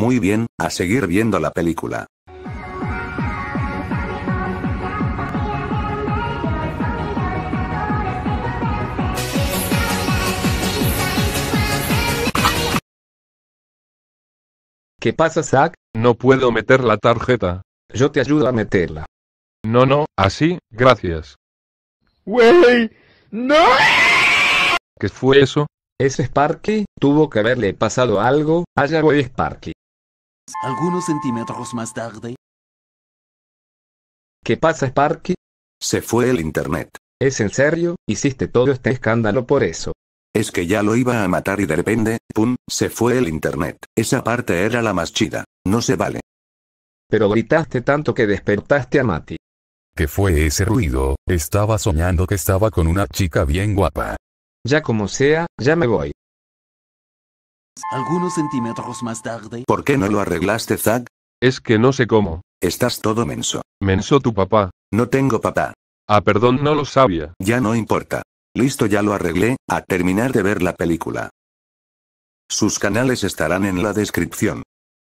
Muy bien, a seguir viendo la película. ¿Qué pasa, Zack? No puedo meter la tarjeta. Yo te ayudo a meterla. No, no, así, gracias. ¡Wey! ¡No! ¿Qué fue eso? Es Sparky, tuvo que haberle pasado algo, allá voy Sparky. Algunos centímetros más tarde. ¿Qué pasa, Sparky? Se fue el internet. ¿Es en serio? Hiciste todo este escándalo por eso. Es que ya lo iba a matar y de repente, ¡pum!, se fue el internet. Esa parte era la más chida. No se vale. Pero gritaste tanto que despertaste a Mati. ¿Qué fue ese ruido? Estaba soñando que estaba con una chica bien guapa. Ya como sea, ya me voy. Algunos centímetros más tarde. ¿Por qué no lo arreglaste, Zack? Es que no sé cómo. Estás todo menso. Menso tu papá. No tengo papá. Ah, perdón, no lo sabía. Ya no importa. Listo, ya lo arreglé, a terminar de ver la película. Sus canales estarán en la descripción.